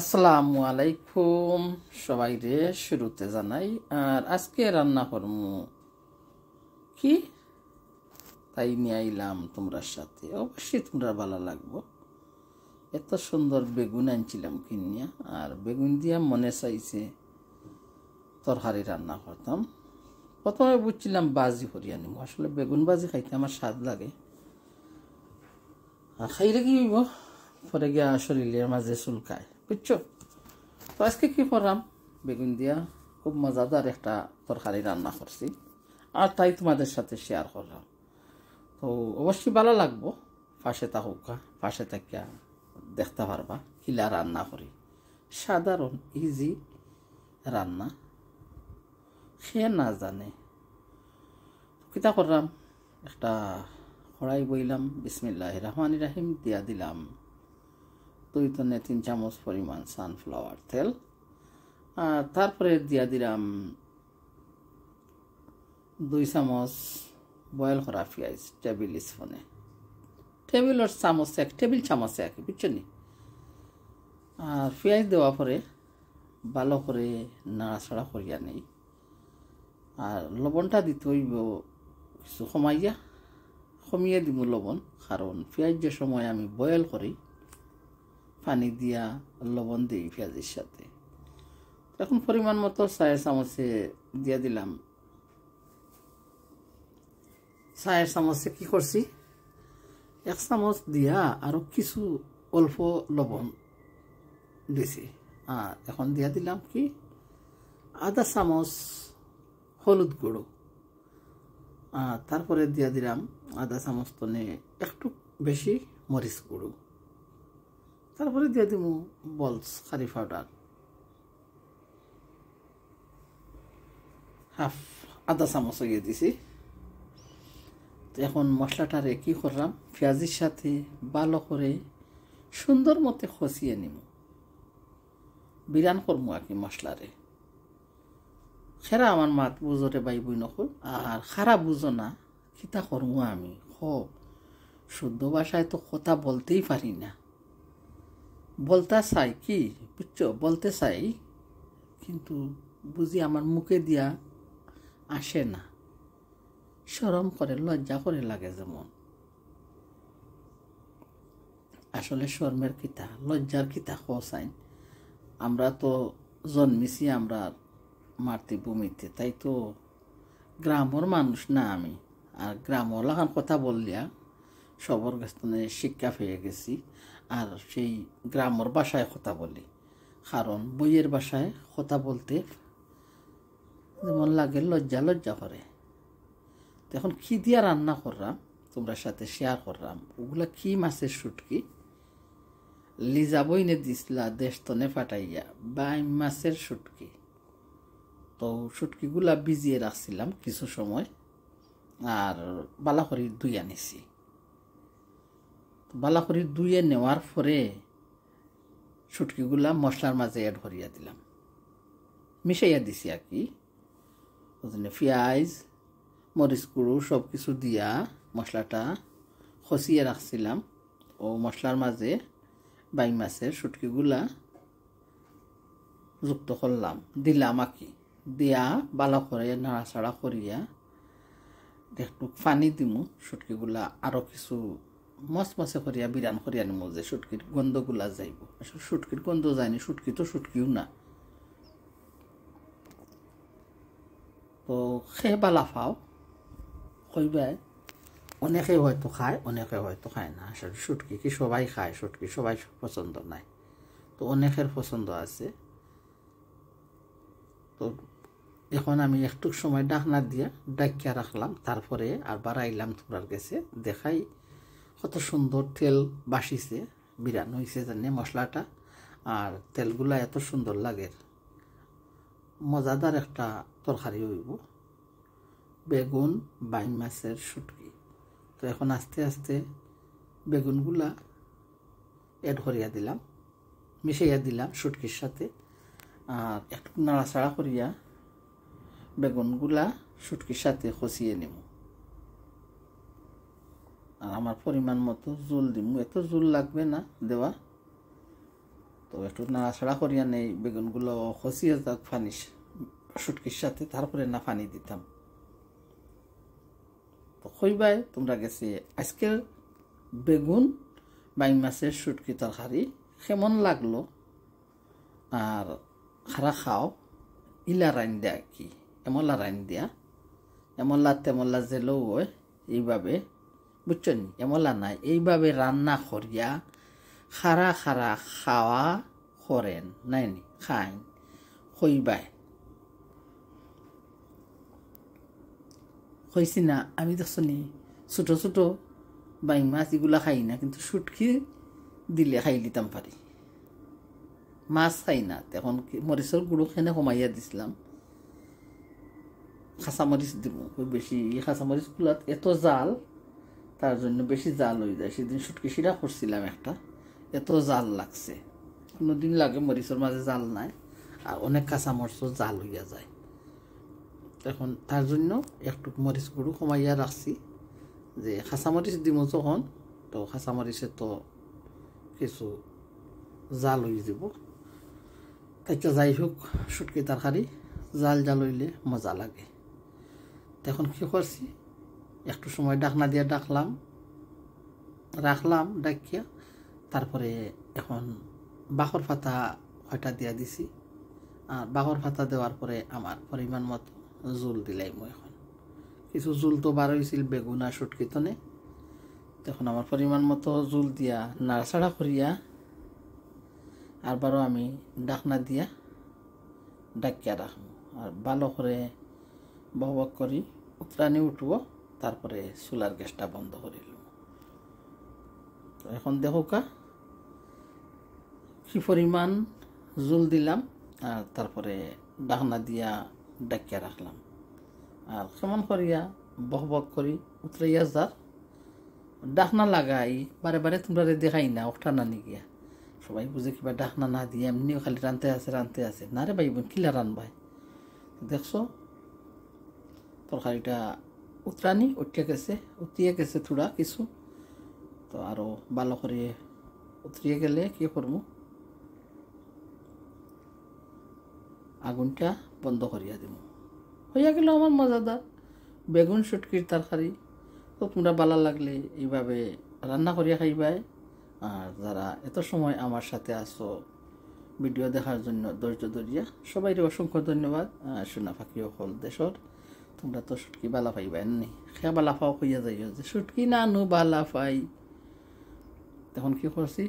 আসসালামু আলাইকুম সবাই রে শুরুতে জানাই আর আজকে রান্না করম কি তাই নিয়ে আইলাম তোমরা সাথে অবশ্যই তোমরা ভালো লাগবো এত সুন্দর বেগুন আনছিলাম কিনিয়া আর বেগুন দিয়া মনে চাইছে তরহারি রান্না করতাম প্রথমে বুঝছিলাম বাজি করি আনিব আসলে বেগুন বাজি খাইতে আমার স্বাদ লাগে আর খাইলে কি হইব পরে গিয়া শরীরের মাঝে চুলকায় বুঝছো তো আজকে কী করলাম বেগুন দিয়া খুব মজাদার একটা তরকারি রান্না করছি আর তাই তোমাদের সাথে শেয়ার করলাম তো অবশ্যই ভালো লাগবো পাশে তাহুকা পাশে থাকিয়া দেখতে পারবা কিলা রান্না করি সাধারণ ইজি রান্না সে না জানে কিতা করলাম একটা হড়াই বইলাম বিসমিল্লাহ রহমান রাহিম দিয়া দিলাম দুই তনে তিন চামচ পরিমাণ সানফ্লাওয়ার তেল আর তারপরে দিয়া দিলাম দুই চামচ বয়েল করা পিঁয়াজ টেবিল স্পুনে টেবিল চামচ এক টেবিল চামচ এক বুঝছনি আর পিঁয়াজ দেওয়া পরে ভালো করে নাড়াচাড়া করিয়া নেই আর লবণটা দিতে হইব কিছু কমাইয়া কমিয়ে দিব লবণ কারণ পিঁয়াজ যে সময় আমি বয়েল করি পানি দিয়া লবণ দিই পেঁয়াজের সাথে এখন পরিমাণ মতো চায়ের চামচে দিয়ে দিলাম চায়ের চামচে কি করছি এক চামচ দিয়া আরও কিছু অল্প লবণ দিছি আর এখন দিয়া দিলাম কি আধা চামচ হলুদ গুঁড়ো আর তারপরে দিয়া দিলাম আদা চামচ তনে একটু বেশি মরিচ গুঁড়ো তারপরে দিয়ে দিব বলস কারি পাউডার হাফ আদা চামচ এগিয়ে দিছি তো এখন মশলাটারে কি করলাম পেঁয়াজির সাথে ভালো করে সুন্দর মতে খসিয়ে নিব বিরান করবো আর কি মশলারে খেরা আমার মাত বুঝরে বাই বই নকল আর খারাপ বুঝো না খিতা করবো আমি খুব শুদ্ধ ভাষায় তো কথা বলতেই পারি না বলতে চাই কি বুঝছো বলতে চাই কিন্তু বুঝি আমার মুখে দিয়া আসে না সরম করে লজ্জা করে লাগে যেমন আসলে শর্মের কিতা লজ্জার কিতা হোসাইন আমরা তো জন্মিছি আমরা মাতৃভূমিতে তাই তো গ্রামর মানুষ না আমি আর গ্রামর লাগান কথা বললিয়া সবর কাছ শিক্ষা পেয়ে গেছি আর সেই গ্রামর বাসায় কথা বলি কারণ বইয়ের বাসায় কথা বলতে যেমন লাগে লজ্জা লজ্জা করে এখন কী দিয়া রান্না করলাম তোমরা সাথে শেয়ার করলাম ওগুলা কি মাছের শুটকি লিজা বইনে দিসলা দেশ তনে ফাটাইয়া বাই মাছের শুটকি তো শুটকিগুলা বিজিয়ে রাখছিলাম কিছু সময় আর বালা করি দুই আনিছি বালা করে দুয়ে নেওয়ার পরে শুটকিগুলা মশলার মাঝে অ্যাড করিয়া দিলাম মিশাইয়া দিছি আর কি ওখানে পেঁয়াজ মরিচ গুঁড়ো সব কিছু দিয়া মশলাটা খসিয়ে রাখছিলাম ও মশলার মাঝে বাই মাছের শুটকিগুলা যুক্ত করলাম দিলাম কি দিয়া বালা করে নাড়াচাড়া করিয়া একটু পানি দিমু শুটকিগুলা আরও কিছু মচমচে করিয়া বিরান করিয়া নিমো যে সুটকির গন্ধগুলা যাইব আসলে সুটকির গন্ধ যায়নি সুটকি তো সুটকিও না তো খেয়ে বালা পাও কইবে অনেকে হয়তো খায় অনেকে হয়তো খায় না আসলে সুটকি কি সবাই খায় সুটকি সবাই পছন্দ নাই তো অনেকের পছন্দ আছে তো এখন আমি একটু সময় ডাকনা দিয়া ডাকিয়া রাখলাম তারপরে আর বাড়াইলাম তোমার গেছে দেখাই কত সুন্দর তেল বাসিছে বিরান হয়েছে জানে মশলাটা আর তেলগুলা এত সুন্দর লাগে মজাদার একটা তরকারি হইব বেগুন বাইন মাছের সুটকি তো এখন আস্তে আস্তে বেগুনগুলা এড করিয়া দিলাম মিশাইয়া দিলাম শুটকির সাথে আর একটু নাড়াচাড়া করিয়া বেগুনগুলা সুটকির সাথে খসিয়ে নেব আমার পরিমাণ মতো জুল দিম এত জুল লাগবে না দেওয়া তো একটু নাড়াছাড়া করিয়া নেই বেগুনগুলো খসিয়ে যাক ফানি সুটকির সাথে তারপরে না ফানি দিতাম তো হইবাই তোমরা গেছি আজকের বেগুন বাই মাছের সুটকি তরকারি কেমন লাগলো আর খারা খাও ইলা রান দেয়া কি এমলা রান দিয়া এমলা তেমলা জেলেও হয় এইভাবে বুঝছেন এমলা নাই এইভাবে রান্না করিয়া খারা খারা খাওয়া করেন নাই খাইন খইবাই কইছি না আমি তো শুনি ছোট ছোট বাই মাছ এগুলা খাই না কিন্তু সুটকি দিলে খাই দিতাম পারি মাছ খাই না তখন মরিচের গুঁড়ো খেনে কমাইয়া দিছিলাম খাঁচামরিচ দিব বেশি খাঁচামরিচগুলাত এত জাল তার জন্য বেশি জাল হয়ে যায় সেদিন সুটকি সিরা করছিলাম একটা এত জাল লাগছে কোনো দিন লাগে মরিচের মাঝে জাল নাই আর অনেক কাঁচা মরিচও জাল হইয়া যায় এখন তার জন্য একটু মরিচ গুঁড়ো কমাইয়া রাখছি যে খাঁচামরিচ দিব যখন তো খাঁচামরিচে তো কিছু জাল হয়ে যাব তাইতে যাই হোক সুটকি তরকারি জাল জাল হইলে মজা লাগে তখন কী করছি একটু সময় ডাকনা দিয়ে ডাকলাম রাখলাম ডাকিয়া তারপরে এখন বাহর ফাতা হয়টা দিয়া দিছি আর বাহর ফাতা দেওয়ার পরে আমার পরিমাণ মতো জোল দিলাই মই এখন কিছু জুল তো বার হয়েছিল বেগুন আর সুটকিতনে তখন আমার পরিমাণ মতো জোল দিয়া নাড়াছাড়া করিয়া বারো আমি ডাকনা দিয়া ডাকিয়া রাখবো আর ভালো করে বহবাক করি উত্তরানি উঠবো তারপরে সোলার গ্যাসটা বন্ধ করিল এখন দেখোকা কি পরিমাণ জুল দিলাম আর তারপরে ডাকনা দিয়া ডাকিয়া রাখলাম আর কেমন করিয়া বহ বহ করি উতরাইয়া যার ডাকনা লাগাই বারে বারে তোমরা দেখাই না ওঠানা নিগিয়া সবাই বুঝে কিবা ডাকনা না দিয়ে এমনিও খালি রানতে আছে রানতে আছে না রে ভাই বোন কিলা ভাই দেখছো তরকারিটা উতরানি উঠে গেছে উতিয়ে গেছে থোড়া কিছু তো আরও ভালো করে উতরিয়ে গেলে কী করব আগুনটা বন্ধ করিয়া দিব হইয়া গেল আমার মজাদার বেগুন সুটকির তরকারি তো তোমরা বালা লাগলে এইভাবে রান্না করিয়া খাইবাই আর যারা এত সময় আমার সাথে আসো ভিডিও দেখার জন্য ধৈর্য ধরিয়া সবাই অসংখ্য ধন্যবাদ সোনা ফাঁকিও হল দেশর তোমরা তো সুটকি বালা পাইবা নি সে বালা পাওয়া কইয়া যাই যে সুটকি না নু বালা পাই তখন কি করছি